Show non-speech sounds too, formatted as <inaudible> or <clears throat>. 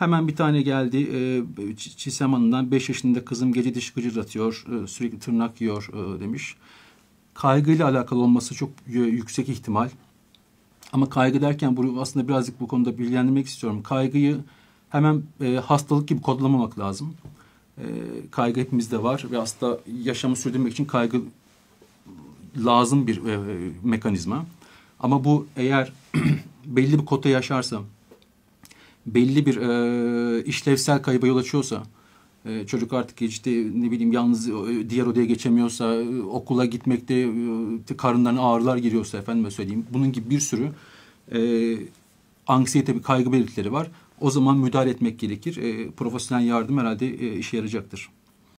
Hemen bir tane geldi. E, Çisem Hanım'dan 5 yaşında kızım gece diş gıcır E, sürekli tırnak yiyor e, demiş. Kaygıyla alakalı olması çok yüksek ihtimal. Ama kaygı derken bu aslında birazcık bu konuda bilgilendirmek istiyorum. Kaygıyı hemen e, hastalık gibi kodlamamak lazım. E, kaygı hepimizde var ve hasta yaşamı sürdürmek için kaygı lazım bir e, e mekanizma. Ama bu eğer <clears throat> belli bir kota yaşarsa belli bir e, işlevsel kayba yol açıyorsa e, çocuk artık işte ne bileyim yalnız diğer odaya geçemiyorsa okula gitmekte e, karınlarına ağrılar giriyorsa efendim söyleyeyim bunun gibi bir sürü e, anksiyete bir kaygı belirtileri var. O zaman müdahale etmek gerekir. E, profesyonel yardım herhalde e, işe yarayacaktır.